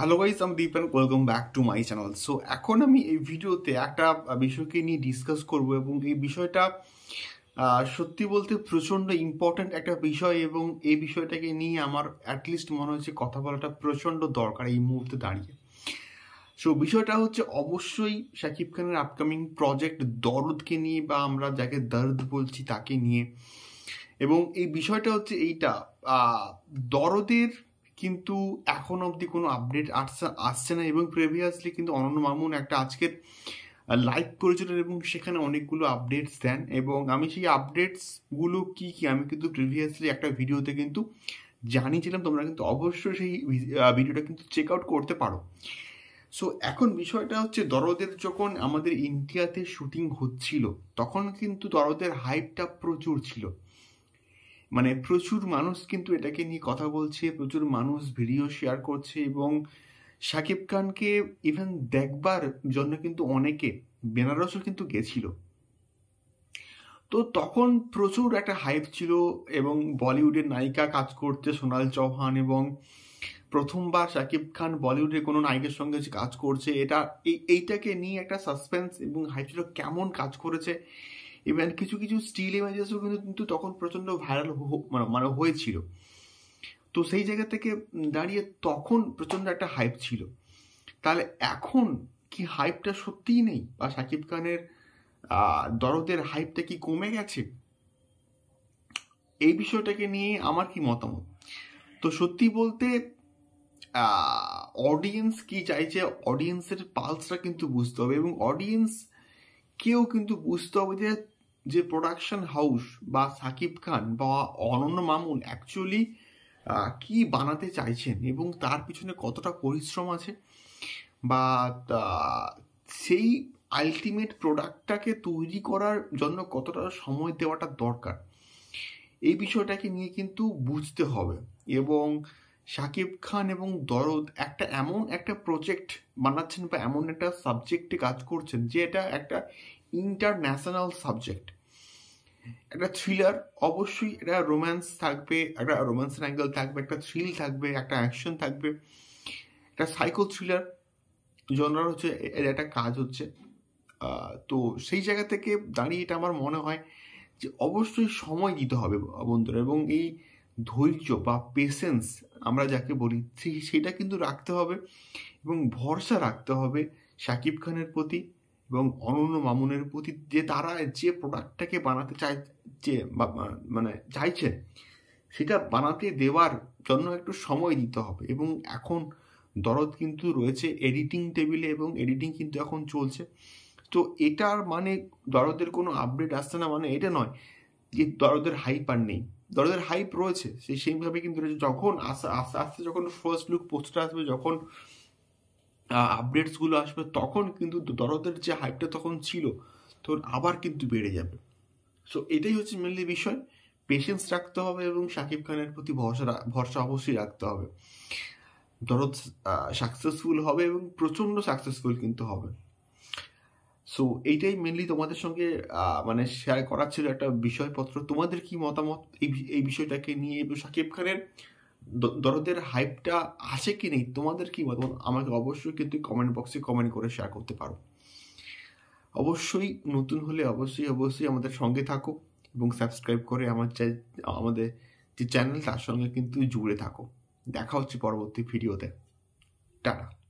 hello guys আমি Deep and welcome back to my channel so এখন আমি এই ভিডিওতে একটা বিষয়কে নিয়ে ডিসকাস করব এবং এই বিষয়টা সত্যি বলতে প্রচণ্ড ইম্পর্ট্যান্ট একটা বিষয় এবং এই বিষয়টাকে নিয়ে আমার অ্যাটলিস্ট মনে হচ্ছে কথা বলাটা প্রচণ্ড দরকার এই মুহূর্তে দাঁড়িয়ে সো বিষয়টা হচ্ছে অবশ্যই শাকিব খানের আপকামিং প্রজেক্ট দরদকে নিয়ে বা আমরা যাকে দর্দ বলছি তাকে নিয়ে এবং এই বিষয়টা হচ্ছে এইটা দরদের কিন্তু এখন অবধি কোনো আপডেট আসছে আসছে না এবং প্রিভিয়াসলি কিন্তু অনন্য মামুন একটা আজকের লাইভ করেছিলেন এবং সেখানে অনেকগুলো আপডেটস দেন এবং আমি সেই আপডেটসগুলো কি কি আমি কিন্তু প্রিভিয়াসলি একটা ভিডিওতে কিন্তু জানিয়েছিলাম তোমরা কিন্তু অবশ্যই সেই ভিডিওটা কিন্তু চেক আউট করতে পারো সো এখন বিষয়টা হচ্ছে দরদের যখন আমাদের ইন্ডিয়াতে শুটিং হচ্ছিল তখন কিন্তু দরদের হাইপটা প্রচুর ছিল মানে প্রচুর মানুষ কিন্তু এটাকে নিয়ে কথা বলছে প্রচুর মানুষ ভিডিও শেয়ার করছে এবং শাকিব খানকে ইভেন দেখবার জন্য কিন্তু অনেকে বেনারসও কিন্তু গেছিল তো তখন প্রচুর একটা হাইপ ছিল এবং বলিউডের নায়িকা কাজ করতে সোনাল চৌহান এবং প্রথমবার শাকিব খান বলিউডের কোনো নায়িকের সঙ্গে কাজ করছে এটা এইটাকে নিয়ে একটা সাসপেন্স এবং হাইপ ছিল কেমন কাজ করেছে ইভেন কিছু কিছু স্টিল ইমেজেসও কিন্তু কিন্তু তখন প্রচণ্ড ভাইরাল মানে মানে হয়েছিল তো সেই জায়গা থেকে দাঁড়িয়ে তখন প্রচণ্ড একটা হাইপ ছিল তাহলে এখন কি হাইপটা সত্যিই নেই বা শাকিব খানের দরদের হাইপটা কি কমে গেছে এই বিষয়টাকে নিয়ে আমার কি মতামত তো সত্যি বলতে অডিয়েন্স কি চাইছে অডিয়েন্সের পালসটা কিন্তু বুঝতে হবে এবং অডিয়েন্স কেউ কিন্তু বুঝতে হবে যে যে প্রোডাকশন হাউস বা সাকিব খান বা অনন্য মামুন অ্যাকচুয়ালি কি বানাতে চাইছেন এবং তার পিছনে কতটা পরিশ্রম আছে বা সেই আলটিমেট প্রোডাক্টটাকে তৈরি করার জন্য কতটা সময় দেওয়াটা দরকার এই বিষয়টাকে নিয়ে কিন্তু বুঝতে হবে এবং শাকিব খান এবং দরদ একটা এমন একটা প্রজেক্ট বানাচ্ছেন বা এমন একটা সাবজেক্টে কাজ করছেন যে এটা একটা ইন্টারন্যাশনাল সাবজেক্ট একটা থ্রিলার অবশ্যই একটা রোম্যান্স থাকবে একটা রোম্যান্সের অ্যাঙ্গেল থাকবে একটা থ্রিল থাকবে একটা অ্যাকশন থাকবে একটা সাইকো থ্রিলার জনরার হচ্ছে এর একটা কাজ হচ্ছে তো সেই জায়গা থেকে দাঁড়িয়ে এটা আমার মনে হয় যে অবশ্যই সময় দিতে হবে বন্ধুরা এবং এই ধৈর্য বা পেশেন্স আমরা যাকে বলি সেটা কিন্তু রাখতে হবে এবং ভরসা রাখতে হবে শাকিব খানের প্রতি এবং অনন্য মামুনের প্রতি যে তারা যে প্রোডাক্টটাকে বানাতে চাই যে মানে চাইছে সেটা বানাতে দেওয়ার জন্য একটু সময় দিতে হবে এবং এখন দরদ কিন্তু রয়েছে এডিটিং টেবিলে এবং এডিটিং কিন্তু এখন চলছে তো এটার মানে দরদের কোনো আপডেট আসছে না মানে এটা নয় যে দরদের হাইপ আর নেই দরদের হাইপ রয়েছে সেই সেইভাবে কিন্তু রয়েছে যখন আস্তে আস্তে আস্তে যখন ফার্স্ট লুক পোস্টটা আসবে যখন আপডেটসগুলো আসবে তখন কিন্তু দরদের যে হাইপটা তখন ছিল তখন আবার কিন্তু বেড়ে যাবে সো এটাই হচ্ছে মেনলি বিষয় পেশেন্স রাখতে হবে এবং শাকিব খানের প্রতি ভরসা ভরসা অবশ্যই রাখতে হবে দরদ সাকসেসফুল হবে এবং প্রচণ্ড সাকসেসফুল কিন্তু হবে সো এইটাই মেনলি তোমাদের সঙ্গে মানে শেয়ার করার ছিল একটা বিষয়পত্র তোমাদের কি মতামত এই এই বিষয়টাকে নিয়ে এবং শাকিব খানের দরদের হাইপটা আছে কি নেই তোমাদের কি মত আমাকে অবশ্যই কিন্তু কমেন্ট বক্সে কমেন্ট করে শেয়ার করতে পারো অবশ্যই নতুন হলে অবশ্যই অবশ্যই আমাদের সঙ্গে থাকো এবং সাবস্ক্রাইব করে আমার আমাদের যে চ্যানেল তার সঙ্গে কিন্তু জুড়ে থাকো দেখা হচ্ছে পরবর্তী ভিডিওতে টাটা